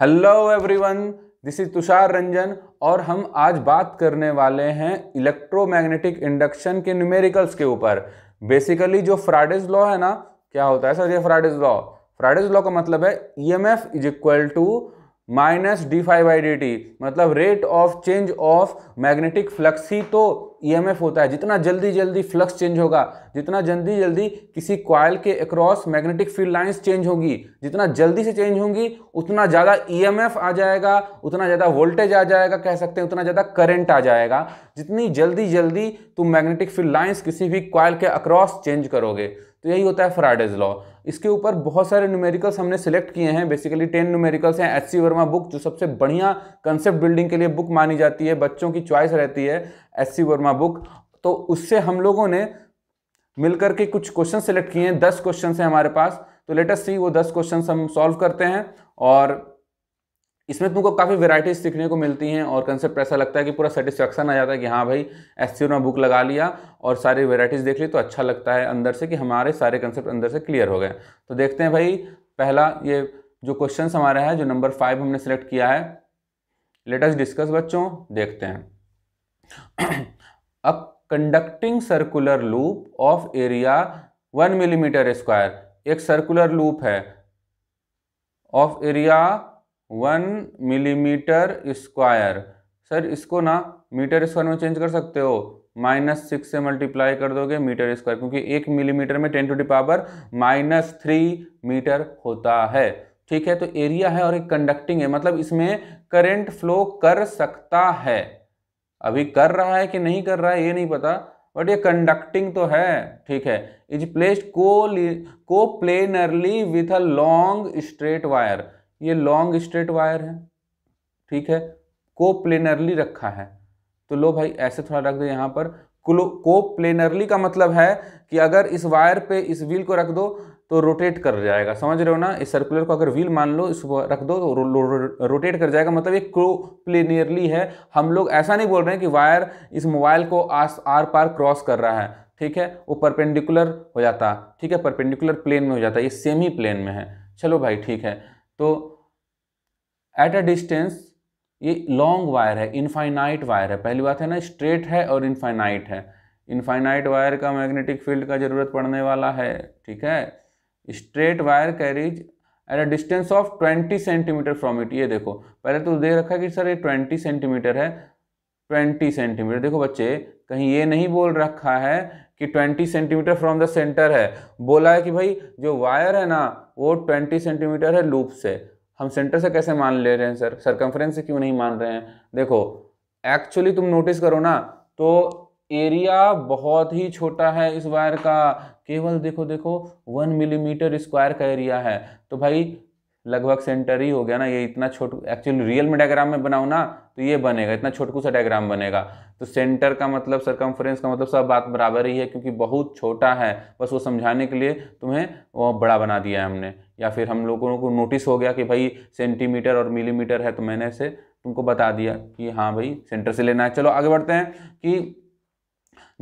Hello everyone this is Tushar Ranjan और हम आज बात करने वाले हैं इलेक्ट्रोमैग्नेटिक इंडक्शन के न्यूमेरिकल्स के ऊपर बेसिकली जो फ्राइडेज लॉ है ना क्या होता है सर ये फ्राइडेज लॉ फ्राइडेज लॉ का मतलब है E M F is equal to minus D five by D T मतलब rate of change of magnetic flux ही तो ईएमएफ e होता है जितना जल्दी जल्दी फ्लक्स चेंज होगा जितना जल्दी जल्दी किसी क्वाइल के across magnetic field lines change होंगी जितना जल्दी से चेंज होंगी उतना ज़्यादा ईएमएफ e आ जाएगा उतना ज़्यादा वोल्टेज आ जाएगा कह सकते हैं उतना ज़्यादा करेंट आ जाएगा जितनी जल्दी जल्दी तुम मैग्नेटिक फील्ड लाइन्स किसी भी क्वाइल के अक्रॉस चेंज करोगे तो यही होता है फ्राइडेज लॉ इसके ऊपर बहुत सारे न्यूमेरिकल्स हमने सेलेक्ट किए हैं बेसिकली टेन न्यूमेरिकल्स हैं एस सी वर्मा बुक जो सबसे बढ़िया कंसेप्ट बिल्डिंग के लिए बुक मानी जाती है बच्चों की चॉइस रहती है एस सी वर्मा बुक तो उससे हम लोगों ने मिलकर के कुछ क्वेश्चन सेलेक्ट किए हैं दस क्वेश्चन हैं हमारे पास तो लेटेस्ट सी वो दस क्वेश्चन हम सॉल्व करते हैं और इसमें तुमको काफ़ी वेराइटीज़ सीखने को मिलती हैं और कंसेप्ट ऐसा लगता है कि पूरा सेटिस्फेक्शन आ जाता है कि हाँ भाई एस सी में बुक लगा लिया और सारी वेराइटीज़ देख ली तो अच्छा लगता है अंदर से कि हमारे सारे कंसेप्ट अंदर से क्लियर हो गए तो देखते हैं भाई पहला ये जो क्वेश्चन हमारा है जो नंबर फाइव हमने सेलेक्ट किया है लेटेस्ट डिस्कस बच्चों देखते हैं अब conducting circular loop of area one millimetre square एक सर्कुलर लूप है of area one millimetre square sir इसको ना मीटर स्क्वायर में चेंज कर सकते हो माइनस सिक्स से मल्टीप्लाई कर दोगे मीटर स्क्वायर क्योंकि एक मिलीमीटर में ten to the power minus three metre होता है ठीक है तो एरिया है और एक कंडक्टिंग है मतलब इसमें करंट फ्लो कर सकता है अभी कर रहा है कि नहीं कर रहा है ये नहीं पता बट ये कंडक्टिंग तो है ठीक है इज प्लेस्ड को को planarly with a long straight wire ये लॉन्ग स्ट्रेट वायर है ठीक है को प्लेनरली रखा है तो लो भाई ऐसे थोड़ा रख दो यहाँ पर को प्लेनरली का मतलब है कि अगर इस वायर पे इस व्हील को रख दो तो रोटेट कर जाएगा समझ रहे हो ना इस सर्कुलर को अगर व्हील मान लो इस रख दो तो रो, रो, रो, रोटेट कर जाएगा मतलब ये क्रो प्लेनियरली है हम लोग ऐसा नहीं बोल रहे हैं कि वायर इस मोबाइल को आस आर पार क्रॉस कर रहा है ठीक है वो परपेंडिकुलर हो जाता ठीक है परपेंडिकुलर प्लेन में हो जाता ये सेमी प्लेन में है चलो भाई ठीक है तो एट अ डिस्टेंस ये लॉन्ग वायर है इनफाइनाइट वायर है पहली बात है ना स्ट्रेट है और इनफाइनाइट है इनफाइनाइट वायर का मैग्नेटिक फील्ड का ज़रूरत पड़ने वाला है ठीक है straight wire carries at a distance of twenty centimetre from it ये देखो पहले तो देख रखा है कि सर ये ट्वेंटी सेंटीमीटर है ट्वेंटी सेंटीमीटर देखो बच्चे कहीं ये नहीं बोल रखा है कि twenty centimetre from the centre है बोला है कि भाई जो वायर है ना वो ट्वेंटी सेंटीमीटर है लूप से हम सेंटर से कैसे मान ले रहे हैं सर सरकमफ्रेंस से क्यों नहीं मान रहे हैं देखो एक्चुअली तुम नोटिस करो ना तो एरिया बहुत ही छोटा है इस वायर का केवल देखो देखो वन मिलीमीटर स्क्वायर का एरिया है तो भाई लगभग सेंटर ही हो गया ना ये इतना छोट एक्चुअली रियल में डायग्राम में बनाऊँ ना तो ये बनेगा इतना छोटकू सा डायग्राम बनेगा तो सेंटर का मतलब सरकमफ्रेंस का मतलब सब बात बराबर ही है क्योंकि बहुत छोटा है बस वो समझाने के लिए तुम्हें वो बड़ा बना दिया है हमने या फिर हम लोगों को नोटिस हो गया कि भाई सेंटीमीटर और मिलीमीटर है तो मैंने इसे तुमको बता दिया कि हाँ भाई सेंटर से लेना है चलो आगे बढ़ते हैं कि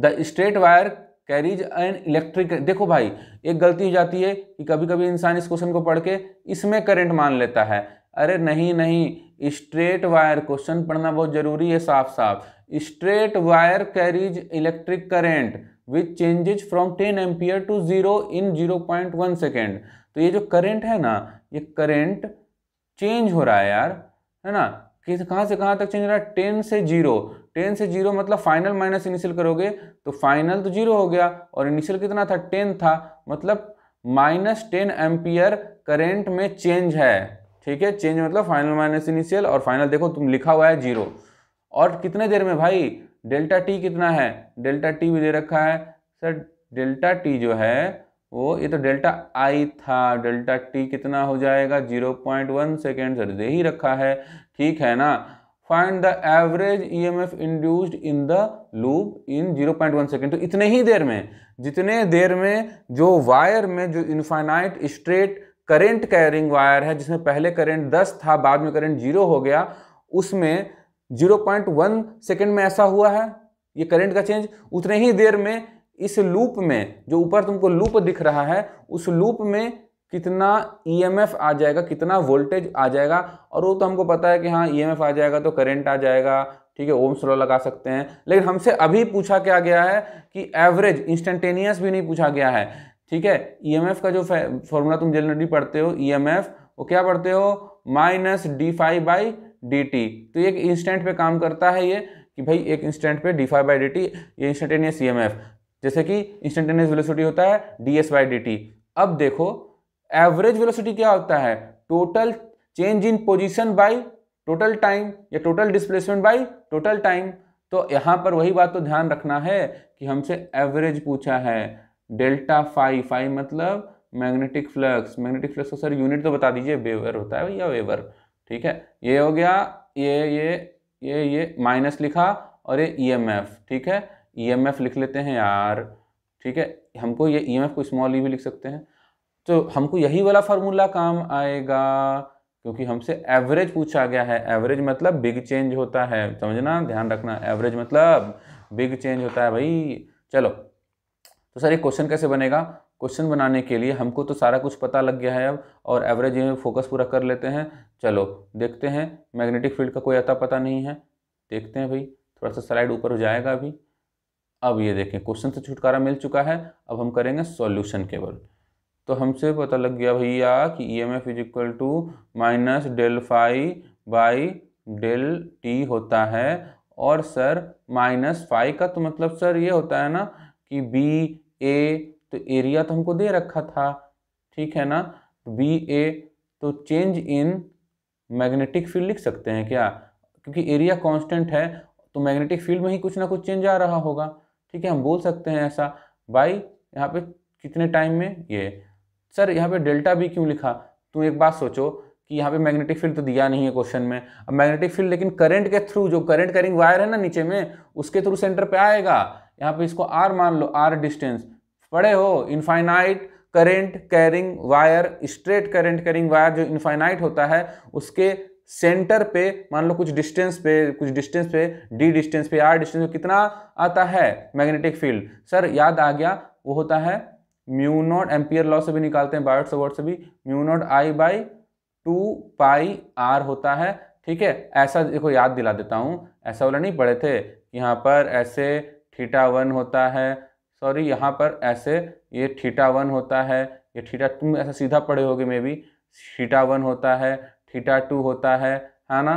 the straight wire carries an electric देखो भाई एक गलती हो जाती है कि कभी कभी इंसान इस क्वेश्चन को पढ़ के इसमें करंट मान लेता है अरे नहीं नहीं स्ट्रेट वायर क्वेश्चन पढ़ना बहुत जरूरी है साफ साफ straight wire carries electric current which changes from ten ampere to zero in zero point one second तो ये जो करेंट है ना ये करेंट चेंज हो रहा है यार है ना कहाँ से कहाँ तक चेंज हो रहा है टेन से जीरो टेन से जीरो मतलब फाइनल माइनस इनिशियल करोगे तो फाइनल तो जीरो हो गया और इनिशियल कितना था टेन था मतलब माइनस टेन एम्पियर करेंट में चेंज है ठीक है चेंज मतलब फाइनल माइनस इनिशियल और फाइनल देखो तुम लिखा हुआ है जीरो और कितने देर में भाई डेल्टा टी कितना है डेल्टा टी भी दे रखा है सर डेल्टा टी जो है वो ये तो डेल्टा आई था डेल्टा टी कितना हो जाएगा zero point one second sir दे ही रखा है ठीक है ना find the average E M F induced in the loop in zero point one second तो इतने ही देर में जितने देर में जो वायर में जो infinite straight current carrying wire है जिसमें पहले करेंट दस था बाद में करेंट जीरो हो गया उसमें जीरो पॉइंट वन सेकेंड में ऐसा हुआ है ये करेंट का चेंज उतने ही देर में इस लूप में जो ऊपर तुमको लूप दिख रहा है उस लूप में कितना ईएमएफ e आ जाएगा कितना वोल्टेज आ जाएगा और वो तो हमको पता है कि हाँ ईएमएफ e आ जाएगा तो करंट आ जाएगा ठीक है ओम स्लो लगा सकते हैं लेकिन हमसे अभी पूछा क्या गया है कि एवरेज इंस्टेंटेनियस भी नहीं पूछा गया है ठीक है ईएमएफ e का जो फॉर्मूला तुम जनरली पढ़ते हो ईएमएफ वो क्या पढ़ते हो minus D five by D T तो ये एक इंस्टेंट पे काम करता है ये कि भाई एक इंस्टेंट पे D five by D T ये इंस्टेंटेनियस ई जैसे कि इंस्टेंटेनियस वेलोसिटी होता है D S by D T अब देखो एवरेज वेलोसिटी क्या होता है total change in position by total time या total displacement by total time तो यहाँ पर वही बात तो ध्यान रखना है कि हमसे एवरेज पूछा है डेल्टा फाइव फाइव मतलब मैग्नेटिक फ्लक्स मैग्नेटिक फ्लक्स का सर यूनिट तो बता दीजिए वेवर होता है या वेवर ठीक है ये हो गया ये ये ये ये माइनस लिखा और ये ईएमएफ e ठीक है ईएमएफ e लिख लेते हैं यार ठीक है हमको ये ईएमएफ e को स्मॉल ई भी लिख सकते हैं तो हमको यही वाला फार्मूला काम आएगा क्योंकि हमसे एवरेज पूछा गया है एवरेज मतलब बिग चेंज होता है समझना ध्यान रखना एवरेज मतलब बिग चेंज होता है भाई चलो तो सर ये क्वेश्चन कैसे बनेगा क्वेश्चन बनाने के लिए हमको तो सारा कुछ पता लग गया है अब और एवरेज में फोकस पूरा कर लेते हैं चलो देखते हैं मैग्नेटिक फील्ड का कोई अता पता नहीं है देखते हैं भाई थोड़ा सा स्लाइड ऊपर हो जाएगा अभी अब ये देखें क्वेश्चन से छुटकारा मिल चुका है अब हम करेंगे सॉल्यूशन केवल तो हमसे पता लग गया भैया कि E M F is equal to minus del phi by del T होता है और सर माइनस फाई का तो मतलब सर ये होता है ना कि बी ए तो एरिया तो हमको दे रखा था ठीक है ना बी ए तो चेंज इन मैग्नेटिक फील्ड लिख सकते हैं क्या क्योंकि एरिया कांस्टेंट है तो मैग्नेटिक फील्ड में ही कुछ ना कुछ चेंज आ रहा होगा ठीक है हम बोल सकते हैं ऐसा बाई यहाँ पे कितने टाइम में ये सर यहाँ पे डेल्टा बी क्यों लिखा तुम तो एक बात सोचो कि यहाँ पे मैग्नेटिक फील्ड तो दिया नहीं है क्वेश्चन में अब मैग्नेटिक फील्ड लेकिन करंट के थ्रू जो करंट कैरिंग वायर है ना नीचे में उसके थ्रू सेंटर पे आएगा यहाँ पे इसको आर मान लो आर डिस्टेंस पढ़े हो infinite current carrying wire straight current carrying wire जो इनफाइनाइट होता है उसके सेंटर पे मान लो कुछ डिस्टेंस पे कुछ डिस्टेंस पे डी डिस्टेंस पे आर डिस्टेंस पे कितना आता है मैग्नेटिक फील्ड सर याद आ गया वो होता है म्यू नॉट एम्पियर लॉ से भी निकालते हैं बायोट्स अवार्ड से भी mu nought I by two pi R होता है ठीक है ऐसा देखो याद दिला देता हूँ ऐसा वाला नहीं पढ़े थे यहाँ पर ऐसे थीटा वन होता है सॉरी यहाँ पर ऐसे ये थीटा वन होता है ये थीटा तुम ऐसा सीधा पढ़े होगे मे बी थीटा वन होता है थीटा टू होता है है ना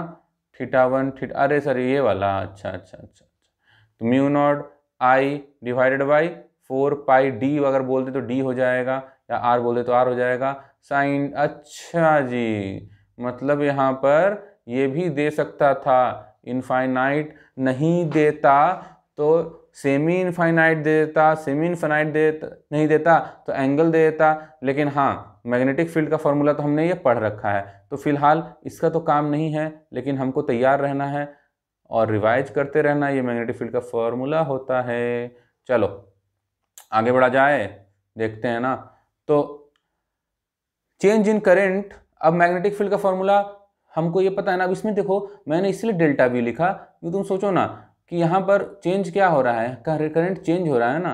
थीटा वन थीटा अरे सर ये वाला अच्छा अच्छा अच्छा, अच्छा। तो mu nought I divided by four pi D अगर बोल दे तो डी हो जाएगा या आर बोल दे तो आर हो जाएगा साइन अच्छा जी मतलब यहाँ पर ये भी दे सकता था इनफाइनाइट नहीं देता तो सेमी इनफाइनाइट दे देता सेमी इनफाइनाइट दे नहीं देता तो एंगल दे देता लेकिन हाँ मैग्नेटिक फील्ड का फॉर्मूला तो हमने ये पढ़ रखा है तो फिलहाल इसका तो काम नहीं है लेकिन हमको तैयार रहना है और रिवाइज करते रहना ये मैग्नेटिक फील्ड का फॉर्मूला होता है चलो आगे बढ़ा जाए देखते हैं ना तो चेंज इन करंट अब मैग्नेटिक फील्ड का फॉर्मूला हमको ये पता है ना अब इसमें देखो मैंने इसलिए डेल्टा भी लिखा क्योंकि तुम सोचो ना कि यहाँ पर चेंज क्या हो रहा है करंट चेंज हो रहा है ना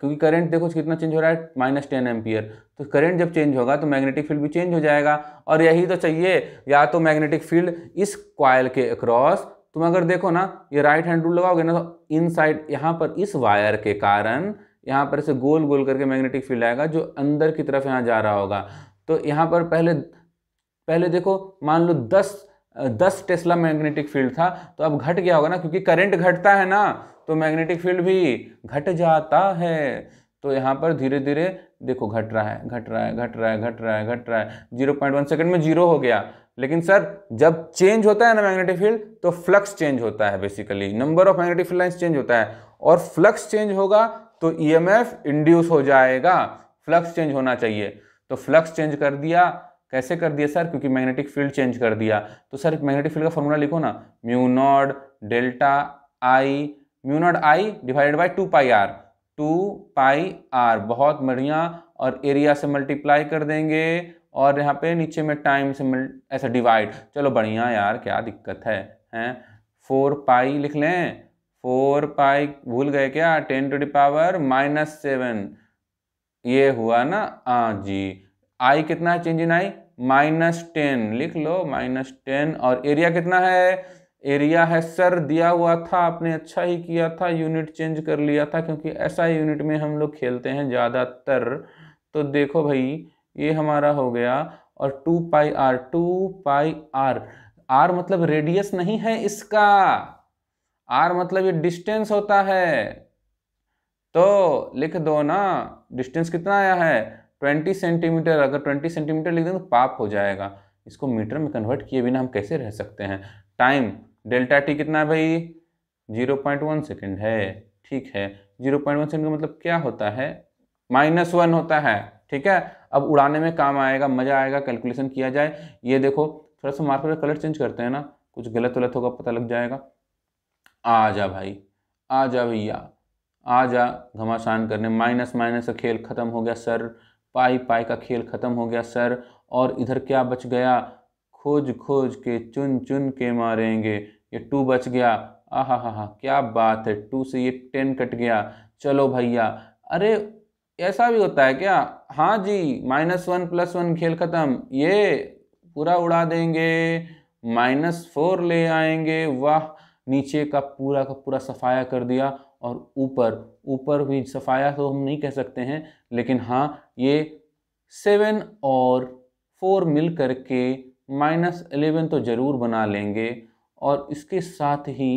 क्योंकि करंट देखो कितना चेंज हो रहा है माइनस टेन एम्पियर तो करंट जब चेंज होगा तो मैग्नेटिक फील्ड भी चेंज हो जाएगा और यही तो चाहिए या तो मैग्नेटिक फील्ड इस क्वाइल के अक्रॉस तुम अगर देखो ना ये राइट हैंड रूल लगाओगे ना तो इन साइड यहाँ पर इस वायर के कारण यहाँ पर से गोल गोल करके मैग्नेटिक फील्ड आएगा जो अंदर की तरफ यहाँ जा रहा होगा तो यहाँ पर पहले पहले देखो मान लो दस दस टेस्ला मैग्नेटिक फील्ड था तो अब घट गया होगा ना क्योंकि करंट घटता है ना तो मैग्नेटिक फील्ड भी घट जाता है तो यहाँ पर धीरे धीरे देखो घट रहा है घट रहा है घट रहा है घट रहा है घट रहा है जीरो पॉइंट वन सेकेंड में जीरो हो गया लेकिन सर जब चेंज होता है ना मैग्नेटिक फील्ड तो फ्लक्स चेंज होता है basically number of magnetic field lines change होता है और फ्लक्स चेंज होगा तो ईएमएफ e इंड्यूस हो जाएगा फ्लक्स चेंज होना चाहिए तो फ्लक्स चेंज कर दिया कैसे कर दिया सर क्योंकि मैग्नेटिक फील्ड चेंज कर दिया तो सर मैग्नेटिक फील्ड का फॉर्मूला लिखो ना mu nought delta I mu nought I divided by two pi R two pi R बहुत बढ़िया और एरिया से मल्टीप्लाई कर देंगे और यहाँ पे नीचे में टाइम से मल ऐसा डिवाइड चलो बढ़िया यार क्या दिक्कत है हैं फोर पाई लिख लें फोर पाई भूल गए क्या ten to the power minus seven ये हुआ ना हाँ जी आई कितना है change in I minus ten लिख लो माइनस टेन और एरिया कितना है एरिया है सर दिया हुआ था आपने अच्छा ही किया था यूनिट चेंज कर लिया था क्योंकि ऐसा यूनिट में हम लोग खेलते हैं ज़्यादातर तो देखो भाई ये हमारा हो गया और two pi R two pi R R मतलब रेडियस नहीं है इसका आर मतलब ये डिस्टेंस होता है तो लिख दो ना डिस्टेंस कितना आया है ट्वेंटी सेंटीमीटर अगर ट्वेंटी सेंटीमीटर लिख दें तो पाप हो जाएगा इसको मीटर में कन्वर्ट किए बिना हम कैसे रह सकते हैं टाइम डेल्टा टी कितना है भाई जीरो पॉइंट वन सेकेंड है ठीक है जीरो पॉइंट वन सेकेंड का मतलब क्या होता है माइनस वन होता है ठीक है अब उड़ाने में काम आएगा मज़ा आएगा कैलकुलेशन किया जाए ये देखो थोड़ा सा मार्कर कलर चेंज करते हैं ना कुछ गलत वलत होगा पता लग जाएगा आ जा भाई आ जा भैया आ जा घमासान करने माइनस माइनस का खेल ख़त्म हो गया सर पाई पाई का खेल ख़त्म हो गया सर और इधर क्या बच गया खोज खोज के चुन चुन के मारेंगे ये टू बच गया आह हा हा क्या बात है टू से ये टेन कट गया चलो भैया अरे ऐसा भी होता है क्या हाँ जी माइनस वन प्लस वन खेल ख़त्म ये पूरा उड़ा देंगे माइनस फोर ले आएंगे वाह नीचे का पूरा का पूरा सफाया कर दिया और ऊपर ऊपर भी सफाया तो हम नहीं कह सकते हैं लेकिन हाँ ये सेवन और फोर मिल करके माइनस एलेवन तो ज़रूर बना लेंगे और इसके साथ ही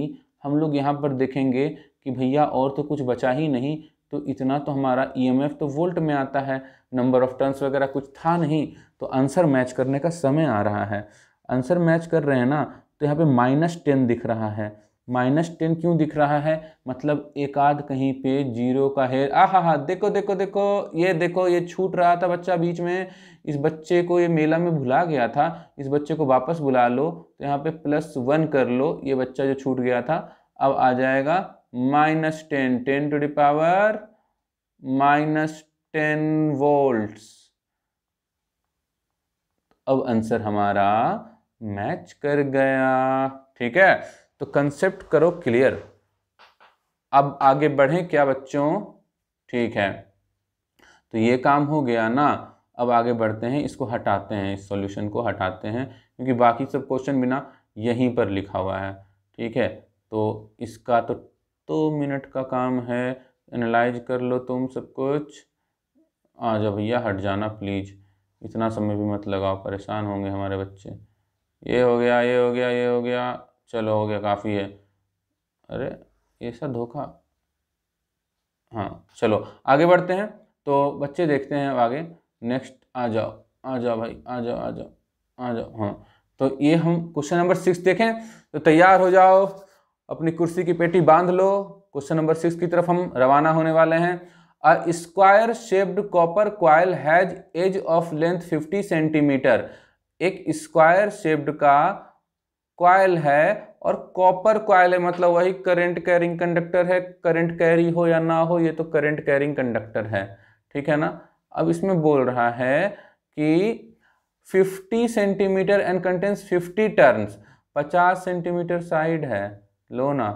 हम लोग यहाँ पर देखेंगे कि भैया और तो कुछ बचा ही नहीं तो इतना तो हमारा ईएमएफ e तो वोल्ट में आता है नंबर ऑफ टर्न्स वगैरह कुछ था नहीं तो आंसर मैच करने का समय आ रहा है आंसर मैच कर रहे हैं ना तो यहाँ पे माइनस टेन दिख रहा है माइनस टेन क्यों दिख रहा है मतलब एक आध कहीं पे जीरो का है आ हा हा देखो देखो देखो ये देखो ये छूट रहा था बच्चा बीच में इस बच्चे को ये मेला में भुला गया था इस बच्चे को वापस बुला लो तो यहाँ पे प्लस वन कर लो ये बच्चा जो छूट गया था अब आ जाएगा minus ten ten to the power minus ten volts अब आंसर हमारा मैच कर गया ठीक है तो कंसेप्ट करो क्लियर अब आगे बढ़ें क्या बच्चों ठीक है तो ये काम हो गया ना अब आगे बढ़ते हैं इसको हटाते हैं इस सॉल्यूशन को हटाते हैं क्योंकि बाकी सब क्वेश्चन बिना यहीं पर लिखा हुआ है ठीक है तो इसका तो दो तो मिनट का काम है एनालाइज कर लो तुम सब कुछ आ जाओ भैया हट जाना प्लीज़ इतना समय भी मत लगाओ परेशान होंगे हमारे बच्चे ये हो गया ये हो गया ये हो गया चलो हो गया काफ़ी है अरे ये सब धोखा हाँ चलो आगे बढ़ते हैं तो बच्चे देखते हैं आगे नेक्स्ट आ जाओ आ जाओ भाई आ जाओ आ जाओ आ जाओ हाँ तो ये हम क्वेश्चन नंबर सिक्स देखें तो तैयार हो जाओ अपनी कुर्सी की पेटी बांध लो क्वेश्चन नंबर सिक्स की तरफ हम रवाना होने वाले हैं a square shaped copper coil has edge of length 50 centimetre एक स्क्वायर शेप्ड का क्वाइल है और कॉपर क्वाइल है मतलब वही करंट कैरिंग कंडक्टर है करंट कैरी हो या ना हो ये तो करंट कैरिंग कंडक्टर है ठीक है ना अब इसमें बोल रहा है कि 50 centimetre and contains 50 turns 50 centimetre side है लो ना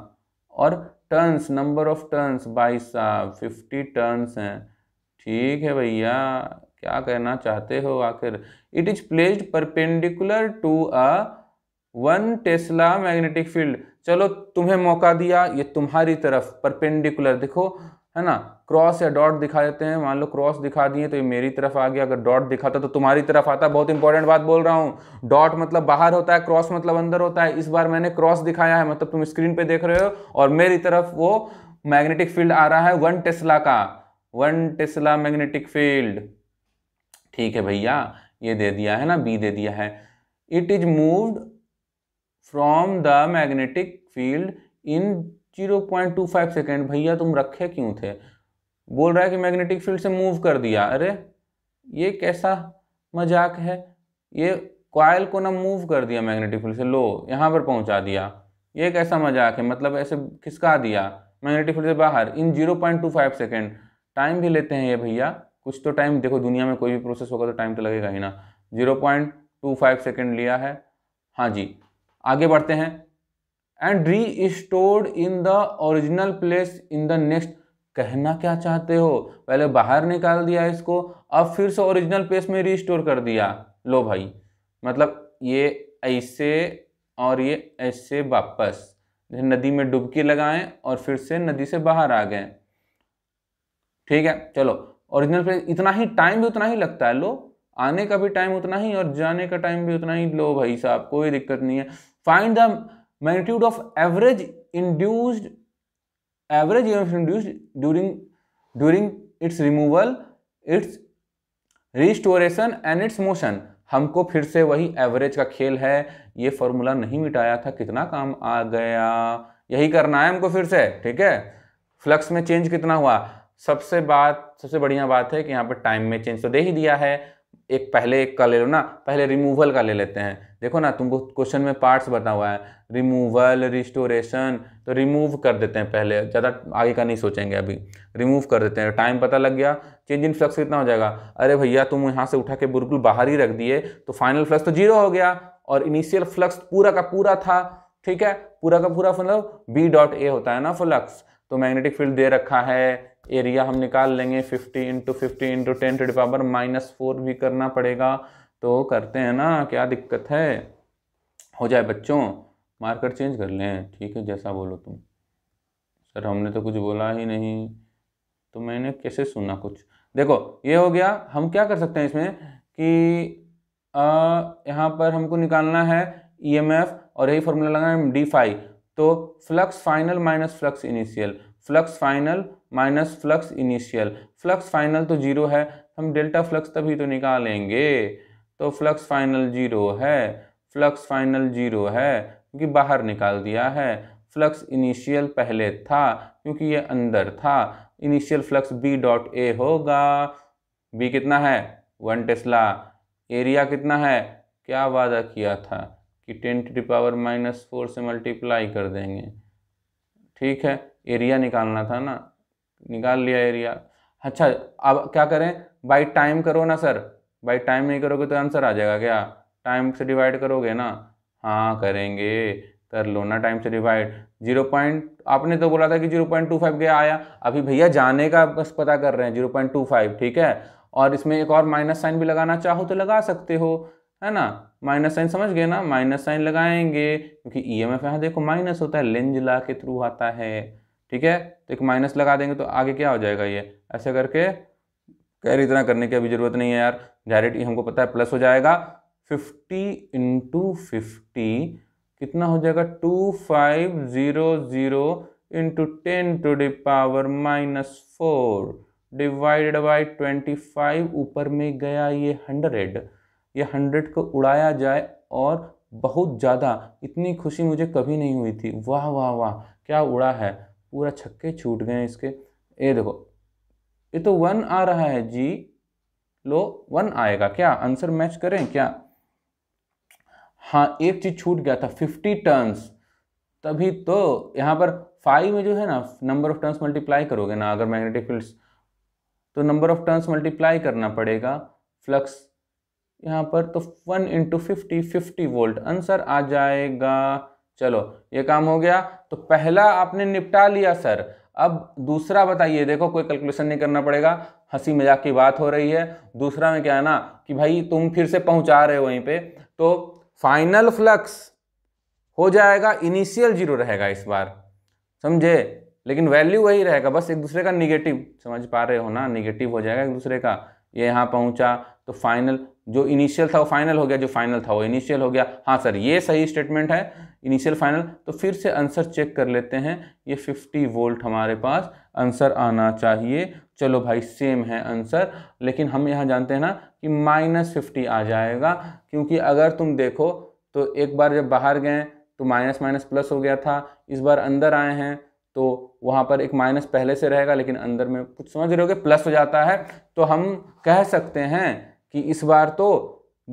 और टर्न्स नंबर ऑफ टर्न्स बाईस साहब फिफ्टी टर्न्स हैं ठीक है भैया क्या कहना चाहते हो आखिर it is placed perpendicular to a one tesla magnetic field चलो तुम्हें मौका दिया ये तुम्हारी तरफ परपेंडिकुलर देखो है ना क्रॉस या डॉट दिखा देते हैं मान लो क्रॉस दिखा दिए तो ये मेरी तरफ आ गया अगर डॉट दिखाता तो तुम्हारी तरफ आता बहुत इंपॉर्टेंट बात बोल रहा हूँ डॉट मतलब बाहर होता है क्रॉस मतलब अंदर होता है इस बार मैंने क्रॉस दिखाया है मतलब तुम स्क्रीन पे देख रहे हो और मेरी तरफ वो मैग्नेटिक फील्ड आ रहा है वन टेस्ला का वन टेस्ला मैग्नेटिक फील्ड ठीक है भैया ये दे दिया है ना बी दे दिया है it is moved from the magnetic field in 0.25 second भैया तुम रखे क्यों थे बोल रहा है कि मैग्नेटिक फील्ड से मूव कर दिया अरे ये कैसा मजाक है ये कॉयल को ना मूव कर दिया मैग्नेटिक फील्ड से लो यहाँ पर पहुँचा दिया ये कैसा मजाक है मतलब ऐसे खिसका दिया मैग्नेटिक फील्ड से बाहर इन 0.25 सेकेंड टाइम भी लेते हैं ये भैया कुछ तो टाइम देखो दुनिया में कोई भी प्रोसेस होगा तो टाइम तो लगेगा ही ना zero point two five second लिया है हाँ जी आगे बढ़ते हैं and restored in the original place in the next कहना क्या चाहते हो पहले बाहर निकाल दिया इसको अब फिर से ओरिजिनल प्लेस में रिस्टोर कर दिया लो भाई मतलब ये ऐसे और ये ऐसे वापस नदी में डुबकी लगाएं और फिर से नदी से बाहर आ गए ठीक है चलो ओरिजिनल फ्रेज इतना ही टाइम भी उतना ही लगता है लो आने का भी टाइम उतना ही और जाने का टाइम भी उतना ही लो भाई साहब कोई दिक्कत नहीं है find the magnitude of average induced average induced during during its removal its restoration and its motion हमको फिर से वही एवरेज का खेल है ये फॉर्मूला नहीं मिटाया था कितना काम आ गया यही करना है हमको फिर से ठीक है फ्लक्स में चेंज कितना हुआ सबसे बात सबसे बढ़िया बात है कि यहाँ पर टाइम में चेंज तो दे ही दिया है एक पहले एक का ले लो ना पहले रिमूवल का ले लेते हैं देखो ना तुमको क्वेश्चन में पार्ट्स बता हुआ है रिमूवल रिस्टोरेशन तो रिमूव कर देते हैं पहले ज़्यादा आगे का नहीं सोचेंगे अभी रिमूव कर देते हैं टाइम पता लग गया चेंज इन फ्लक्स कितना हो जाएगा अरे भैया तुम यहाँ से उठा के बिल्कुल बाहर ही रख दिए तो फाइनल फ्लक्स तो जीरो हो गया और इनिशियल फ्लक्स पूरा का पूरा था ठीक है पूरा का पूरा मतलब बी डॉट ए होता है ना फ्लक्स तो मैग्नेटिक फील्ड दे रखा है एरिया हम निकाल लेंगे fifty into fifty into ten to power minus four भी करना पड़ेगा तो करते हैं ना क्या दिक्कत है हो जाए बच्चों मार्कर चेंज कर लें ठीक है जैसा बोलो तुम सर हमने तो कुछ बोला ही नहीं तो मैंने कैसे सुना कुछ देखो ये हो गया हम क्या कर सकते हैं इसमें कि यहाँ पर हमको निकालना है ई e और यही फॉर्मूला लगाना है डी फाइव तो flux final minus flux initial flux final minus flux initial flux final तो जीरो है हम डेल्टा फ्लक्स तभी तो निकालेंगे तो फ्लक्स फाइनल जीरो है फ्लक्स फाइनल जीरो है क्योंकि बाहर निकाल दिया है फ्लक्स इनिशियल पहले था क्योंकि ये अंदर था initial flux B dot A होगा बी कितना है वन टेस्ला एरिया कितना है क्या वादा किया था कि ten to power minus four से मल्टीप्लाई कर देंगे ठीक है एरिया निकालना था ना निकाल लिया एरिया अच्छा अब क्या करें बाई टाइम करो ना सर बाई टाइम नहीं करोगे तो आंसर आ जाएगा क्या टाइम से डिवाइड करोगे ना हाँ करेंगे कर लो ना टाइम से डिवाइड जीरो पॉइंट आपने तो बोला था कि जीरो पॉइंट टू फाइव गया आया अभी भैया जाने का बस पता कर रहे हैं जीरो पॉइंट टू फाइव ठीक है और इसमें एक और माइनस साइन भी लगाना चाहो तो लगा सकते हो है ना माइनस साइन समझ गए ना माइनस साइन लगाएंगे क्योंकि ई एम एफ यहाँ देखो माइनस होता है लेंज ला के थ्रू आता है ठीक है तो एक माइनस लगा देंगे तो आगे क्या हो जाएगा ये ऐसे करके कैरी इतना करने की अभी ज़रूरत नहीं है यार डायरेक्ट ये हमको पता है प्लस हो जाएगा फिफ्टी इंटू फिफ्टी कितना हो जाएगा two five zero zero into ten to the power minus four divided by twenty five ऊपर में गया ये हंड्रेड ये हंड्रेड को उड़ाया जाए और बहुत ज़्यादा इतनी खुशी मुझे कभी नहीं हुई थी वाह वाह वाह क्या उड़ा है पूरा छक्के छूट गए इसके ये देखो ये तो वन आ रहा है जी लो वन आएगा क्या आंसर मैच करें क्या हाँ एक चीज छूट गया था फिफ्टी टर्न्स तभी तो यहाँ पर फाइव में जो है ना नंबर ऑफ टर्न्स मल्टीप्लाई करोगे ना अगर मैग्नेटिक फील्ड्स तो नंबर ऑफ टर्न्स मल्टीप्लाई करना पड़ेगा फ्लक्स यहाँ पर तो one into fifty fifty volt answer आ जाएगा चलो ये काम हो गया तो पहला आपने निपटा लिया सर अब दूसरा बताइए देखो कोई कैलकुलेशन नहीं करना पड़ेगा हंसी मजाक की बात हो रही है दूसरा में क्या है ना कि भाई तुम फिर से पहुंचा रहे हो वहीं पे तो फाइनल फ्लक्स हो जाएगा इनिशियल जीरो रहेगा इस बार समझे लेकिन वैल्यू वही रहेगा बस एक दूसरे का निगेटिव समझ पा रहे हो ना निगेटिव हो जाएगा एक दूसरे का ये यहाँ पहुँचा तो फाइनल जो इनिशियल था वो फाइनल हो गया जो फाइनल था वो इनिशियल हो गया हाँ सर ये सही स्टेटमेंट है इनिशियल फाइनल तो फिर से आंसर चेक कर लेते हैं ये 50 वोल्ट हमारे पास आंसर आना चाहिए चलो भाई सेम है आंसर लेकिन हम यहाँ जानते हैं ना कि माइनस फिफ्टी आ जाएगा क्योंकि अगर तुम देखो तो एक बार जब बाहर गए तो माइनस माइनस प्लस हो गया था इस बार अंदर आए हैं तो वहाँ पर एक माइनस पहले से रहेगा लेकिन अंदर में कुछ समझ रहे हो प्लस हो जाता है तो हम कह सकते हैं कि इस बार तो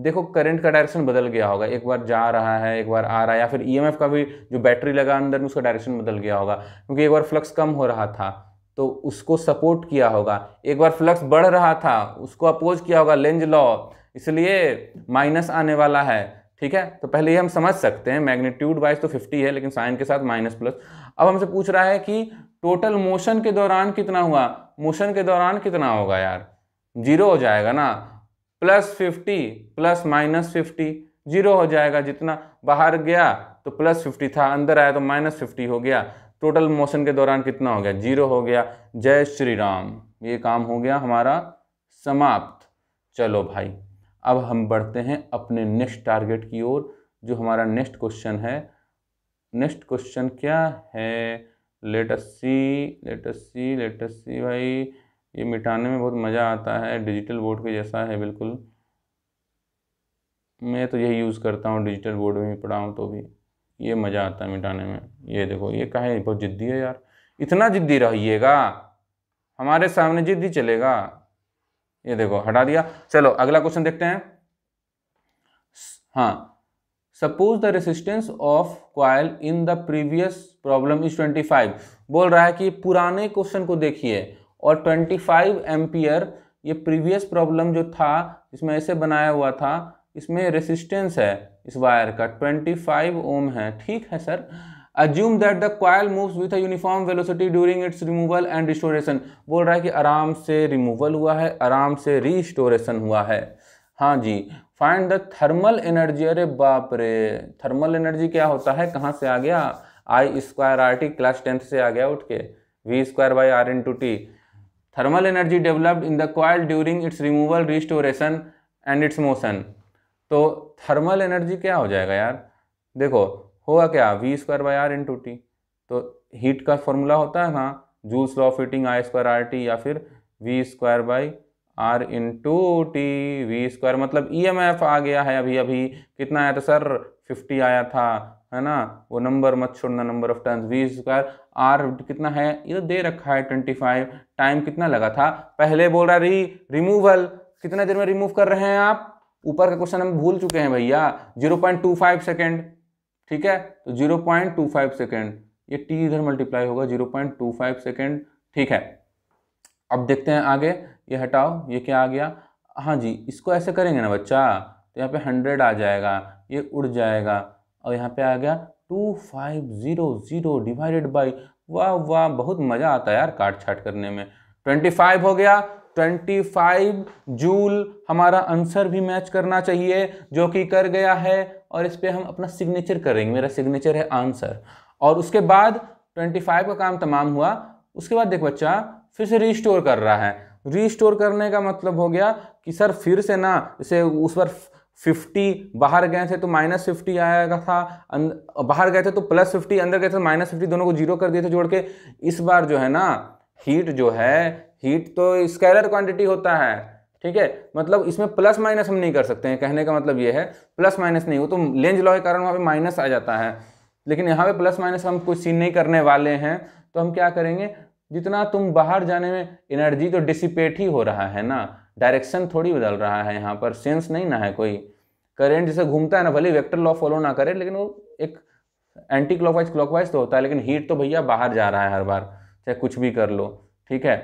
देखो करंट का डायरेक्शन बदल गया होगा एक बार जा रहा है एक बार आ रहा है या फिर ईएमएफ का भी जो बैटरी लगा अंदर में उसका डायरेक्शन बदल गया होगा क्योंकि एक बार फ्लक्स कम हो रहा था तो उसको सपोर्ट किया होगा एक बार फ्लक्स बढ़ रहा था उसको अपोज किया होगा लेंज लॉ इसलिए माइनस आने वाला है ठीक है तो पहले ये हम समझ सकते हैं मैग्नीट्यूड वाइज तो 50 है लेकिन साइन के साथ माइनस प्लस अब हमसे पूछ रहा है कि टोटल मोशन के दौरान कितना हुआ मोशन के दौरान कितना होगा यार जीरो हो जाएगा ना plus fifty plus minus fifty zero हो जाएगा जितना बाहर गया तो प्लस फिफ्टी था अंदर आया तो माइनस फिफ्टी हो गया टोटल मोशन के दौरान कितना हो गया जीरो हो गया जय श्री राम ये काम हो गया हमारा समाप्त चलो भाई अब हम बढ़ते हैं अपने नेक्स्ट टारगेट की ओर जो हमारा नेक्स्ट क्वेश्चन है नेक्स्ट क्वेश्चन क्या है let's see let's see let's see भाई ये मिटाने में बहुत मज़ा आता है डिजिटल बोर्ड के जैसा है बिल्कुल मैं तो यही यूज़ करता हूँ डिजिटल बोर्ड में भी पढ़ा तो भी ये मज़ा आता है मिटाने में ये देखो ये कहे बहुत ज़िद्दी है यार इतना ज़िद्दी रहिएगा हमारे सामने ज़िद्दी चलेगा ये देखो हटा दिया चलो अगला क्वेश्चन देखते हैं हाँ suppose the resistance of coil in the previous problem is 25 बोल रहा है कि पुराने क्वेश्चन को देखिए और 25 एम्पियर ये प्रीवियस प्रॉब्लम जो था इसमें ऐसे बनाया हुआ था इसमें रेसिस्टेंस है इस वायर का 25 ओम है ठीक है sir assume that the coil moves with a uniform velocity during its removal and restoration बोल रहा है कि आराम से रिमूवल हुआ है आराम से रिस्टोरेशन हुआ है हाँ जी फाइंड द थर्मल एनर्जी अरे बाप रे थर्मल एनर्जी क्या होता है कहाँ से आ गया I square R T class tenth से आ गया उठ के V square by R in to T thermal energy developed in the coil during its removal restoration and its motion तो थर्मल एनर्जी क्या हो जाएगा यार देखो होगा क्या V square by R in to T तो हीट का फॉर्मूला होता है ना Joule's law of heating I square R T या फिर we square by R in to V वी स्क्वायर मतलब ई एम एफ आ गया है अभी अभी कितना आया था सर फिफ्टी आया था है ना वो नंबर मत छोड़ना number of turn V square R कितना है ये तो दे रखा है ट्वेंटी फाइव टाइम कितना लगा था पहले बोल रहा री रिमूवल कितना देर में रिमूव कर रहे हैं आप ऊपर का क्वेश्चन हम भूल चुके हैं भैया zero point two five second ठीक है तो zero point two five second ये टी इधर मल्टीप्लाई होगा zero point two five second ठीक है अब देखते हैं आगे ये हटाओ ये क्या आ गया हाँ जी इसको ऐसे करेंगे ना बच्चा तो यहाँ पे हंड्रेड आ जाएगा ये उड़ जाएगा और यहाँ पे आ गया two five zero zero divided by वाह वाह बहुत मज़ा आता है यार काट छाट करने में ट्वेंटी फाइव हो गया ट्वेंटी फाइव जूल हमारा आंसर भी मैच करना चाहिए जो कि कर गया है और इस पर हम अपना सिग्नेचर करेंगे मेरा सिग्नेचर है आंसर और उसके बाद ट्वेंटी फाइव का काम तमाम हुआ उसके बाद देख बच्चा फिर से रिस्टोर कर रहा है रिस्टोर करने का मतलब हो गया कि सर फिर से ना इसे उस पर फिफ्टी बाहर गए थे तो माइनस फिफ्टी आएगा था अं, बाहर गए थे तो प्लस फिफ्टी अंदर गए थे तो माइनस फिफ्टी दोनों को जीरो कर दिए थे जोड़ के इस बार जो है ना हीट जो है हीट तो स्केलर क्वांटिटी होता है ठीक है मतलब इसमें प्लस माइनस हम नहीं कर सकते हैं कहने का मतलब ये है प्लस माइनस नहीं हो तो लेंज लॉ के कारण वहाँ पे माइनस आ जाता है लेकिन यहाँ पे प्लस माइनस हम कुछ सीन नहीं करने वाले हैं तो हम क्या करेंगे जितना तुम बाहर जाने में एनर्जी तो डिसिपेट ही हो रहा है ना डायरेक्शन थोड़ी बदल रहा है यहाँ पर सेंस नहीं ना है कोई करेंट जैसे घूमता है ना भले वेक्टर लॉ फॉलो ना करे लेकिन वो एक एंटी क्लॉकवाइज क्लॉकवाइज तो होता है लेकिन हीट तो भैया बाहर जा रहा है हर बार चाहे कुछ भी कर लो ठीक है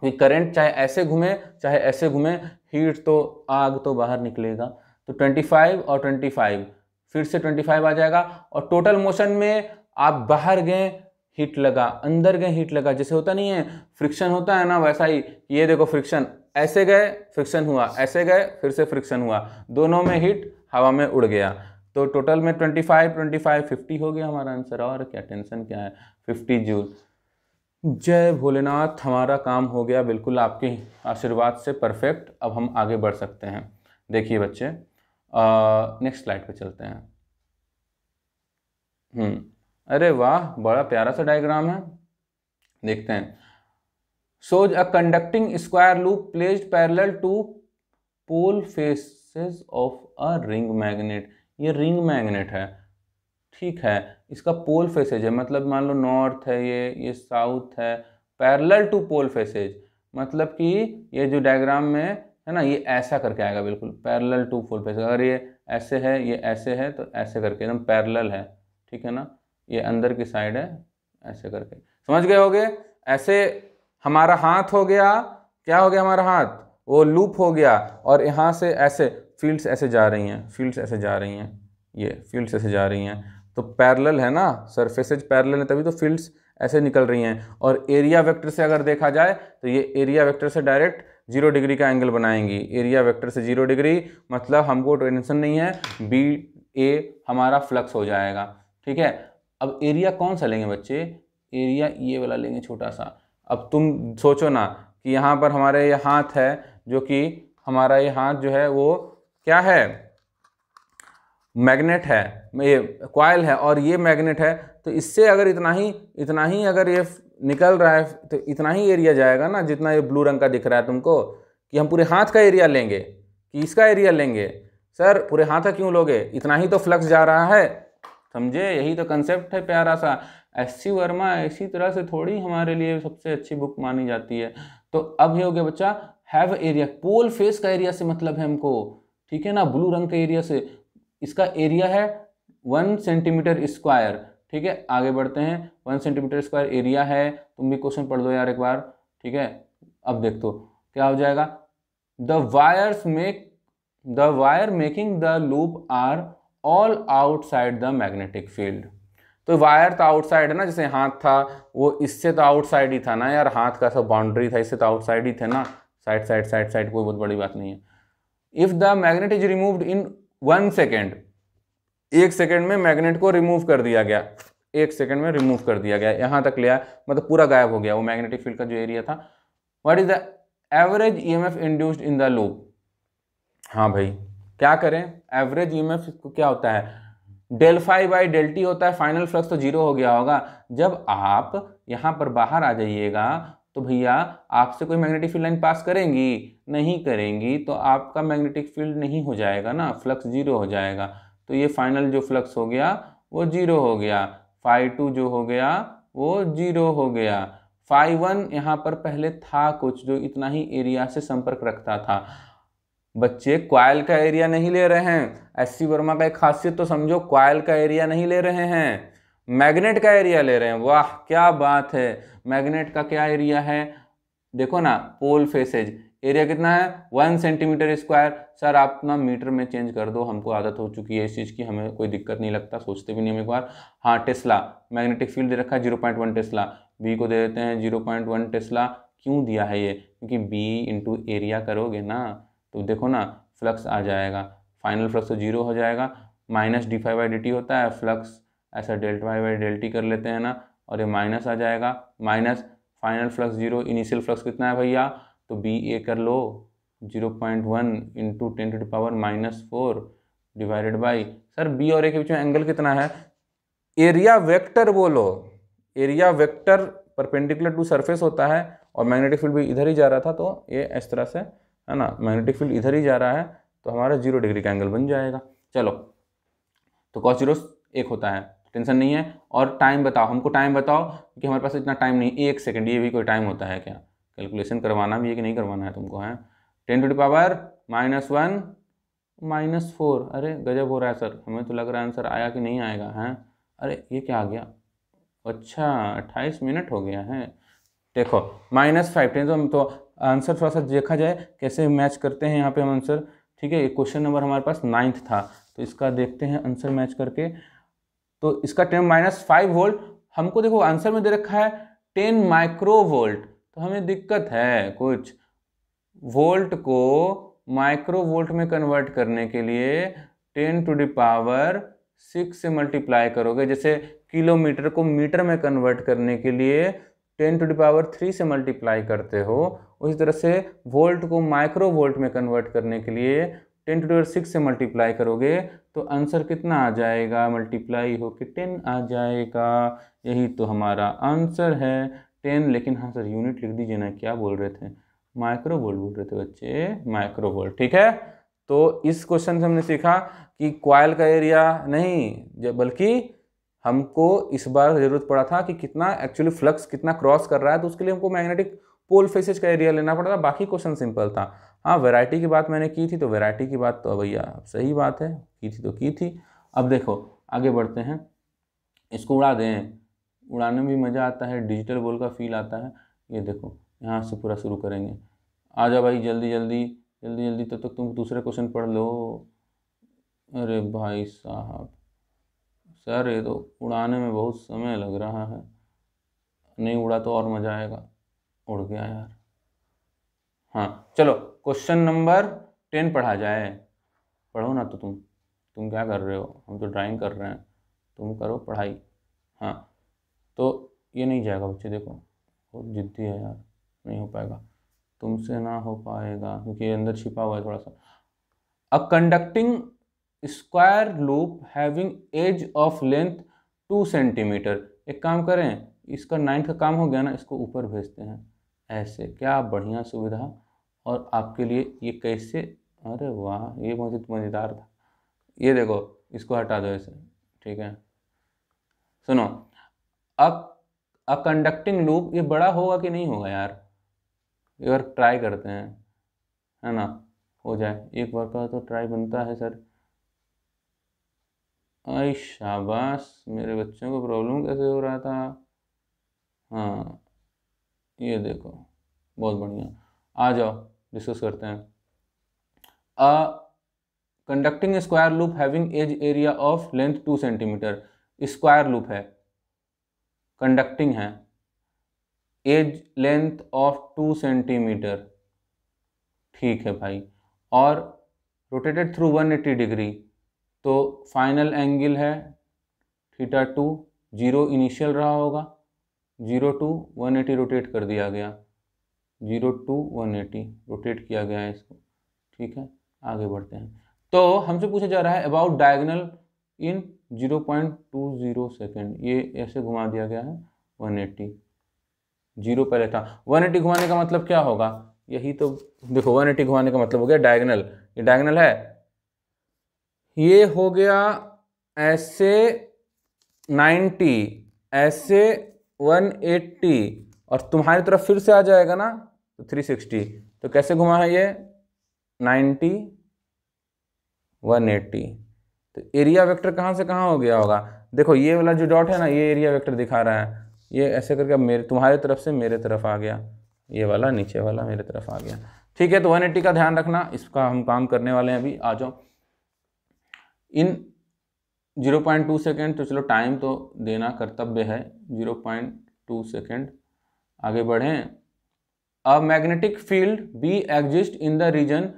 क्योंकि करेंट चाहे ऐसे घूमे चाहे ऐसे घूमे हीट तो आग तो बाहर निकलेगा तो फाइव और फाइव फिर से फाइव आ जाएगा और टोटल मोशन में आप बाहर गए हीट लगा अंदर गए हीट लगा जैसे होता नहीं है फ्रिक्शन होता है ना वैसा ही ये देखो फ्रिक्शन ऐसे गए फ्रिक्शन हुआ ऐसे गए फिर से फ्रिक्शन हुआ दोनों में हीट हवा में उड़ गया तो टोटल में 25, 25, 50 हो गया हमारा आंसर और क्या टेंशन क्या है 50 जूल जय भोलेनाथ हमारा काम हो गया बिल्कुल आपके आशीर्वाद से परफेक्ट अब हम आगे बढ़ सकते हैं देखिए बच्चे नेक्स्ट स्लाइड पे चलते हैं हम्म। अरे वाह बड़ा प्यारा सा डायग्राम है देखते हैं shows a conducting square loop placed parallel to pole faces of a ring magnet ये रिंग मैग्नेट है ठीक है इसका पोल फेसेज है मतलब मान लो नॉर्थ है ये ये साउथ है पैरल टू पोल फेसेज मतलब कि ये जो डायग्राम में है ना ये ऐसा करके आएगा बिल्कुल पैरेलल टू पोल फेसेज अगर ये ऐसे है ये ऐसे है तो ऐसे करके एकदम पैरेलल है ठीक है ना ये अंदर की साइड है ऐसे करके समझ गए होगे ऐसे हमारा हाथ हो गया क्या हो गया हमारा हाथ वो लूप हो गया और यहाँ से ऐसे फील्ड्स ऐसे जा रही हैं फील्ड्स ऐसे जा रही हैं ये फील्ड्स ऐसे जा रही हैं तो पैरेलल है ना सरफेसेज पैरेलल है तभी तो फील्ड्स ऐसे निकल रही हैं और एरिया वेक्टर से अगर देखा जाए तो ये एरिया वेक्टर से डायरेक्ट जीरो डिग्री का एंगल बनाएंगी एरिया वेक्टर से जीरो डिग्री मतलब हमको टेंशन नहीं है बी ए हमारा फ्लक्स हो जाएगा ठीक है अब एरिया कौन सा लेंगे बच्चे एरिया ये वाला लेंगे छोटा सा अब तुम सोचो ना कि यहाँ पर हमारे ये हाथ है जो कि हमारा ये हाथ जो है वो क्या है मैग्नेट है ये क्वाइल है और ये मैग्नेट है तो इससे अगर इतना ही इतना ही अगर ये निकल रहा है तो इतना ही एरिया जाएगा ना जितना ये ब्लू रंग का दिख रहा है तुमको कि हम पूरे हाथ का एरिया लेंगे कि इसका एरिया लेंगे सर पूरे हाथ का क्यों लोगे इतना ही तो फ्लक्स जा रहा है समझे यही तो कंसेप्ट है प्यारा सा एस सी वर्मा इसी तरह से थोड़ी हमारे लिए सबसे अच्छी बुक मानी जाती है तो अब ये हो गया बच्चा हैव एरिया पोल फेस का एरिया से मतलब है हमको ठीक है ना ब्लू रंग के एरिया से इसका एरिया है वन सेंटीमीटर स्क्वायर ठीक है आगे बढ़ते हैं वन सेंटीमीटर स्क्वायर एरिया है तुम भी क्वेश्चन पढ़ दो यार एक बार ठीक है अब देख दो क्या हो जाएगा the wires make the wire making the loop are all outside the magnetic field तो वायर तो आउटसाइड है ना जैसे हाथ था वो इससे तो आउटसाइड ही था ना यार हाथ का सब बाउंड्री था इससे तो आउटसाइड ही थे ना साइड साइड साइड साइड कोई बहुत बड़ी बात नहीं है if the magnet is removed in one second एक सेकेंड में मैग्नेट को रिमूव कर दिया गया एक सेकेंड में रिमूव कर दिया गया यहां तक लिया मतलब पूरा गायब हो गया वो मैग्नेटिक फील्ड का जो एरिया था what is the average E M F induced in the loop हाँ भाई क्या करें एवरेज ई एम एफ क्या होता है del five by del T होता है फाइनल फ्लक्स तो जीरो हो गया होगा जब आप यहाँ पर बाहर आ जाइएगा तो भैया आपसे कोई मैग्नेटिक फील्ड लाइन पास करेंगी नहीं करेंगी तो आपका मैग्नेटिक फील्ड नहीं हो जाएगा ना फ्लक्स जीरो हो जाएगा तो ये फाइनल जो फ्लक्स हो गया वो जीरो हो गया फाइव टू जो हो गया वो जीरो हो गया फाइव वन यहाँ पर पहले था कुछ जो इतना ही एरिया से संपर्क रखता था बच्चे क्वाइल का एरिया नहीं ले रहे हैं एस सी वर्मा का एक खासियत तो समझो क्वाइल का एरिया नहीं ले रहे हैं मैग्नेट का एरिया ले रहे हैं वाह क्या बात है मैग्नेट का क्या एरिया है देखो ना पोल फेसेज एरिया कितना है वन सेंटीमीटर स्क्वायर सर आप ना मीटर में चेंज कर दो हमको आदत हो चुकी है इस चीज़ की हमें कोई दिक्कत नहीं लगता सोचते भी नहीं हम एक बार हाँ टेस्ला मैग्नेटिक फील्ड दे रखा है zero point one tesla B को दे देते हैं जीरो पॉइंट वन टेस्ला क्यों दिया है ये क्योंकि बी इंटू एरिया करोगे ना तो देखो ना फ्लक्स आ जाएगा फाइनल फ्लक्स तो जीरो हो जाएगा minus D five by D T होता है फ्लक्स ऐसा डेल्टा वाई बाई डेल्टी कर लेते हैं ना और ये माइनस आ जाएगा minus final flux zero initial flux कितना है भैया तो बी ए कर लो zero point one into ten to power minus four divided by sir B और ए के बीच में एंगल कितना है एरिया वेक्टर बोलो area vector perpendicular to surface होता है और मैग्नेटिक फील्ड भी इधर ही जा रहा था तो ये इस तरह से है ना मैग्नेटिक फील्ड इधर ही जा रहा है तो हमारा जीरो डिग्री का एंगल बन जाएगा चलो तो कॉस जीरो एक होता है टेंशन नहीं है और टाइम बताओ हमको टाइम बताओ क्योंकि हमारे पास इतना टाइम नहीं एक सेकेंड ये भी कोई टाइम होता है क्या कैलकुलेशन करवाना भी है कि नहीं करवाना है तुमको है ten to power minus one minus four अरे गजब हो रहा है सर हमें तो लग रहा है आंसर आया कि नहीं आएगा हैं अरे ये क्या आ गया अच्छा अट्ठाईस मिनट हो गया है देखो माइनस फाइव टेन तो, तो आंसर थोड़ा सा देखा जाए कैसे मैच करते हैं यहाँ पे हम आंसर ठीक है क्वेश्चन नंबर हमारे पास नाइन्थ था तो इसका देखते हैं आंसर मैच करके तो इसका टेन माइनस फाइव वोल्ट हमको देखो आंसर में दे रखा है टेन माइक्रो वोल्ट तो हमें दिक्कत है कुछ वोल्ट को माइक्रो वोल्ट में कन्वर्ट करने के लिए ten to the power six से मल्टीप्लाई करोगे जैसे किलोमीटर को मीटर में कन्वर्ट करने के लिए टेन टू पावर थ्री से मल्टीप्लाई करते हो उसी तरह से वोल्ट को माइक्रो वोल्ट में कन्वर्ट करने के लिए टेन टू पावर सिक्स से मल्टीप्लाई करोगे तो आंसर कितना आ जाएगा मल्टीप्लाई हो के टेन आ जाएगा यही तो हमारा आंसर है टेन लेकिन हाँ सर यूनिट लिख दीजिए ना क्या बोल रहे थे माइक्रो वोल्ट बोल रहे थे बच्चे माइक्रो वोल्ट ठीक है तो इस क्वेश्चन से हमने सीखा कि क्वाइल का एरिया नहीं बल्कि हमको इस बार ज़रूरत पड़ा था कि कितना एक्चुअली फ्लक्स कितना क्रॉस कर रहा है तो उसके लिए हमको मैग्नेटिक पोल फेसेज का एरिया लेना पड़ा था बाकी क्वेश्चन सिंपल था हाँ वैरायटी की बात मैंने की थी तो वैरायटी की बात तो भैया सही बात है की थी तो की थी अब देखो आगे बढ़ते हैं इसको उड़ा दें उड़ाने में भी मज़ा आता है डिजिटल बोल का फील आता है ये देखो यहाँ से पूरा शुरू करेंगे आ जाओ भाई जल्दी जल्दी जल्दी जल्दी तब तो तक तो तुम दूसरा क्वेश्चन पढ़ लो अरे भाई साहब सर ये तो उड़ाने में बहुत समय लग रहा है नहीं उड़ा तो और मज़ा आएगा उड़ गया यार हाँ चलो क्वेश्चन नंबर टेन पढ़ा जाए पढ़ो ना तो तुम तुम क्या कर रहे हो हम तो ड्राइंग कर रहे हैं तुम करो पढ़ाई हाँ तो ये नहीं जाएगा बच्चे देखो बहुत जिद्दी है यार नहीं हो पाएगा तुमसे ना हो पाएगा क्योंकि अंदर छिपा हुआ है थोड़ा सा a conducting square loop having edge of length two centimetre एक काम करें इसका नाइन्थ का काम हो गया ना इसको ऊपर भेजते हैं ऐसे क्या बढ़िया सुविधा और आपके लिए ये कैसे अरे वाह ये मुझे तो मज़ेदार था ये देखो इसको हटा दो ऐसे ठीक है सुनो अब अ कंडक्टिंग लूप ये बड़ा होगा कि नहीं होगा यार एक बार ट्राई करते हैं है ना हो जाए एक बार का तो ट्राई बनता है सर आय शाबाश मेरे बच्चों को प्रॉब्लम कैसे हो रहा था हाँ ये देखो बहुत बढ़िया आ जाओ डिस्कस करते हैं a conducting square loop having edge area of length two centimetre square loop है कंडक्टिंग है edge length of two centimetre ठीक है भाई और rotated through one eighty degree तो फाइनल एंगल है थीटा टू जीरो इनिशियल रहा होगा zero to one eighty rotate कर दिया गया zero to one eighty rotate किया गया है इसको ठीक है आगे बढ़ते हैं तो हमसे पूछा जा रहा है about diagonal in zero point two zero second ये ऐसे घुमा दिया गया है वन एटी जीरो पहले था वन एटी घुमाने का मतलब क्या होगा यही तो देखो वन एटी घुमाने का मतलब हो गया डायगनल ये डायगनल है ये हो गया ऐसे 90 ऐसे 180 और तुम्हारी तरफ फिर से आ जाएगा ना तो 360 तो कैसे घुमा है ये 90 180 तो एरिया वेक्टर कहाँ से कहाँ हो गया होगा देखो ये वाला जो डॉट है ना ये एरिया वेक्टर दिखा रहा है ये ऐसे करके मेरे तुम्हारे तरफ से मेरे तरफ आ गया ये वाला नीचे वाला मेरे तरफ आ गया ठीक है तो 180 का ध्यान रखना इसका हम काम करने वाले हैं अभी आ जाओ इन 0.2 सेकेंड तो चलो टाइम तो देना कर्तव्य है 0.2 सेकेंड आगे बढ़ें a magnetic field B exist in the region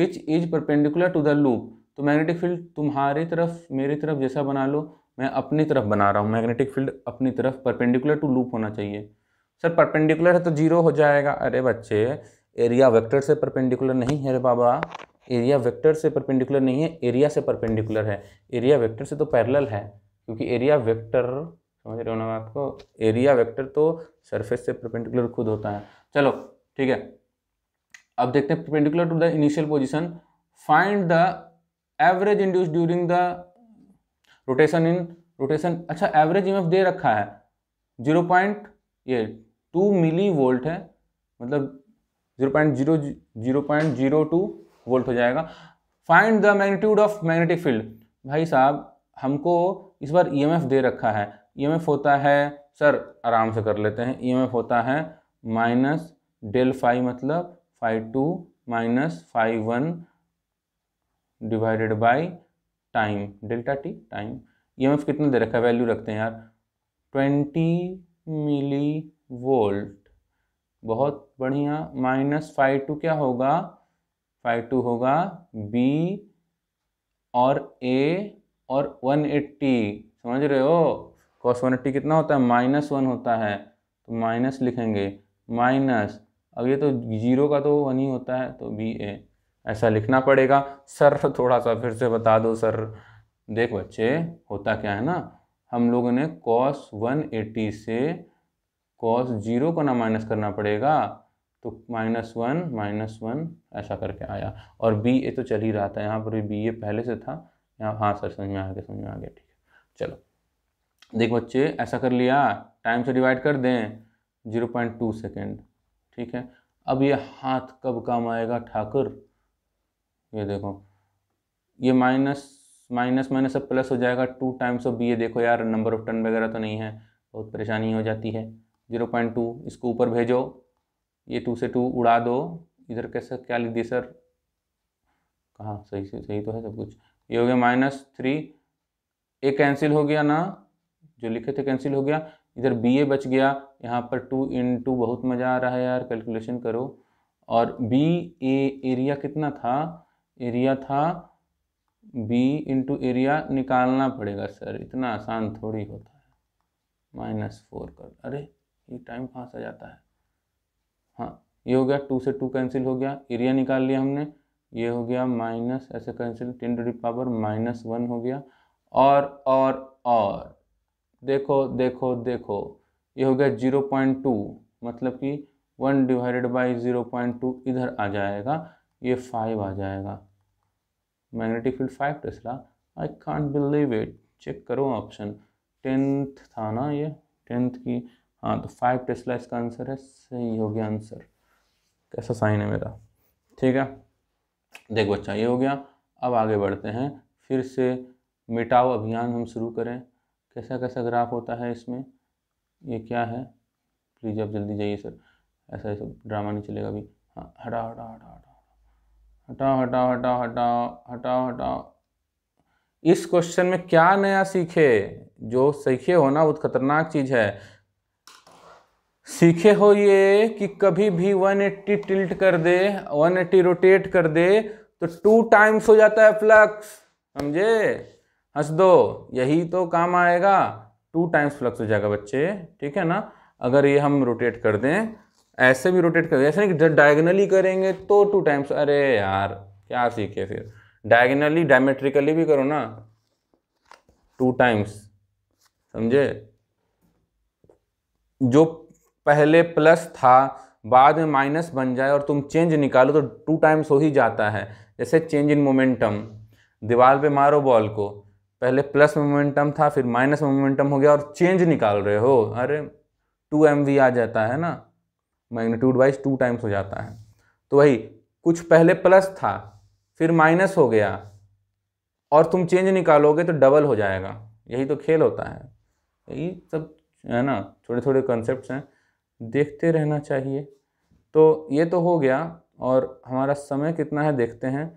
which is perpendicular to the loop तो मैग्नेटिक फील्ड तुम्हारी तरफ मेरी तरफ जैसा बना लो मैं अपनी तरफ बना रहा हूँ मैग्नेटिक फील्ड अपनी तरफ परपेंडिकुलर टू लूप होना चाहिए सर परपेंडिकुलर है तो जीरो हो जाएगा अरे बच्चे एरिया वेक्टर से परपेंडिकुलर नहीं है रे बाबा एरिया वेक्टर से परपेंडिकुलर नहीं है एरिया से परपेंडिकुलर है एरिया वेक्टर से तो पैरेलल है क्योंकि एरिया वेक्टर समझ रहे हो ना आपको एरिया वेक्टर तो सरफेस से परपेंडिकुलर खुद होता है चलो ठीक है अब देखते हैं perpendicular to the initial position find the average induce during the rotation in rotation अच्छा एवरेज ई दे रखा है जीरो पॉइंट ये टू मिली वोल्ट है मतलब zero point zero zero point zero two volt हो जाएगा find the magnitude of magnetic field भाई साहब हमको इस बार ईएमएफ e दे रखा है ईएमएफ e होता है सर आराम से कर लेते हैं ईएमएफ e होता है माइनस डेल फाई मतलब five two minus five one divided by time delta T time EMF कितना दे रखा है वैल्यू रखते हैं यार ट्वेंटी मिली वोल्ट बहुत बढ़िया माइनस फाइव टू क्या होगा फाइव टू होगा बी और ए और वन एट्टी समझ रहे हो कॉस वन एट्टी कितना होता है माइनस वन होता है तो माइनस लिखेंगे माइनस अब ये तो जीरो का तो वन ही होता है तो बी ए ऐसा लिखना पड़ेगा सर थोड़ा सा फिर से बता दो सर देख बच्चे होता क्या है ना हम लोगों ने कॉस वन एट्टी से कॉस जीरो को ना माइनस करना पड़ेगा तो माइनस वन माइनस वन ऐसा करके आया और बी ए तो चल ही रहा था यहाँ पर भी बी ए पहले से था यहाँ हाँ सर समझ में आ गया समझ में आ गया ठीक है चलो देख बच्चे ऐसा कर लिया टाइम से डिवाइड कर दें जीरो पॉइंट टू सेकेंड ठीक है अब ये हाथ कब काम आएगा ठाकुर ये देखो ये माइनस माइनस माइनस अब प्लस हो जाएगा two times of B A देखो यार नंबर ऑफ टर्न वगैरह तो नहीं है बहुत परेशानी हो जाती है जीरो पॉइंट टू इसको ऊपर भेजो ये टू से टू उड़ा दो इधर कैसे क्या लिख दिए सर कहाँ सही से सही तो है सब कुछ ये हो गया माइनस थ्री ए कैंसिल हो गया ना जो लिखे थे कैंसिल हो गया इधर बी ए बच गया यहाँ पर टू इन टू बहुत मज़ा आ रहा है यार कैलकुलेशन करो और बी ए एरिया कितना था एरिया था बी इंटू एरिया निकालना पड़ेगा सर इतना आसान थोड़ी होता है माइनस फोर कर अरे ये टाइम कहाँ से जाता है हाँ ये हो गया टू से टू कैंसिल हो गया एरिया निकाल लिया हमने ये हो गया माइनस ऐसे cancel ten to the power minus one हो गया और और और देखो देखो देखो ये हो गया जीरो पॉइंट टू मतलब कि one divided by zero point two इधर आ जाएगा ये फाइव आ जाएगा magnetic field five tesla I can't believe it check करो ऑप्शन टेंथ था ना ये टेंथ की हाँ तो फाइव टेस्ला इसका आंसर है सही हो गया आंसर कैसा साइन है मेरा ठीक है देख बच्चा ये हो गया अब आगे बढ़ते हैं फिर से मिटाओ अभियान हम शुरू करें कैसा कैसा ग्राफ होता है इसमें ये क्या है प्लीज़ आप जल्दी जाइए सर ऐसा ऐसा ड्रामा नहीं चलेगा अभी हाँ हटाओ हटाओ हटाओ हटाओ हटाओ हटाओ हटाओ हटाओ हटाओ इस क्वेश्चन में क्या नया सीखे जो सीखे हो ना बहुत खतरनाक चीज़ है सीखे हो ये कि कभी भी 180 टिल्ट कर दे 180 रोटेट कर दे तो टू टाइम्स हो जाता है फ्लक्स समझे हंस दो यही तो काम आएगा टू टाइम्स फ्लक्स हो जाएगा बच्चे ठीक है ना अगर ये हम रोटेट कर दें ऐसे भी रोटेट कर दें ऐसे नहीं डायगनली करेंगे तो टू टाइम्स अरे यार क्या सीखे फिर डायगनली डायमेट्रिकली भी करो ना टू टाइम्स समझे जो पहले प्लस था बाद में माइनस बन जाए और तुम चेंज निकालो तो टू टाइम्स हो ही जाता है जैसे चेंज इन मोमेंटम दीवार पे मारो बॉल को पहले प्लस मोमेंटम था फिर माइनस मोमेंटम हो गया और चेंज निकाल रहे हो अरे टू एम वी आ जाता है ना मैग्नीट्यूड वाइज टू टाइम्स हो जाता है तो वही कुछ पहले प्लस था फिर माइनस हो गया और तुम चेंज निकालोगे तो डबल हो जाएगा यही तो खेल होता है यही सब है ना थोड़े थोड़े कॉन्सेप्ट हैं देखते रहना चाहिए तो ये तो हो गया और हमारा समय कितना है देखते हैं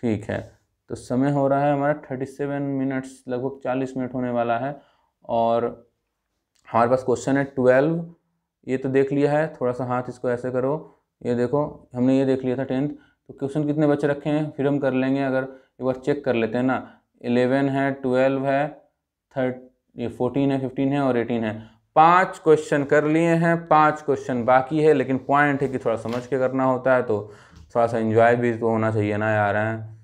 ठीक है तो समय हो रहा है हमारा थर्टी सेवन मिनट्स लगभग चालीस मिनट होने वाला है और हमारे पास क्वेश्चन है ट्वेल्व ये तो देख लिया है थोड़ा सा हाथ इसको ऐसे करो ये देखो हमने ये देख लिया था टेंथ तो क्वेश्चन कितने बच्चे रखे हैं फिर हम कर लेंगे अगर एक बार चेक कर लेते हैं ना इलेवन है ट्वेल्व है थर्ट ये फोर्टीन है फिफ्टीन है और एटीन है पांच क्वेश्चन कर लिए हैं पांच क्वेश्चन बाकी है लेकिन पॉइंट है कि थोड़ा समझ के करना होता है तो थोड़ा सा इन्जॉय भी तो होना चाहिए ना यार हैं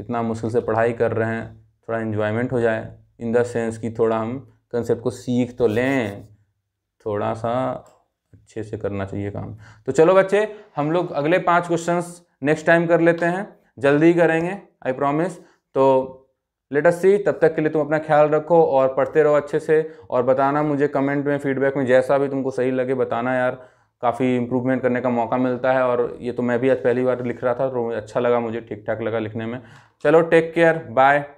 इतना मुश्किल से पढ़ाई कर रहे हैं थोड़ा इन्जॉयमेंट हो जाए इन द सेंस कि थोड़ा हम कंसेप्ट को सीख तो लें थोड़ा सा अच्छे से करना चाहिए काम तो चलो बच्चे हम लोग अगले पाँच क्वेश्चन नेक्स्ट टाइम कर लेते हैं जल्दी करेंगे आई प्रॉमिस तो अस सी तब तक के लिए तुम अपना ख्याल रखो और पढ़ते रहो अच्छे से और बताना मुझे कमेंट में फीडबैक में जैसा भी तुमको सही लगे बताना यार काफ़ी इम्प्रूवमेंट करने का मौका मिलता है और ये तो मैं भी आज पहली बार लिख रहा था तो अच्छा लगा मुझे ठीक ठाक लगा लिखने में चलो टेक केयर बाय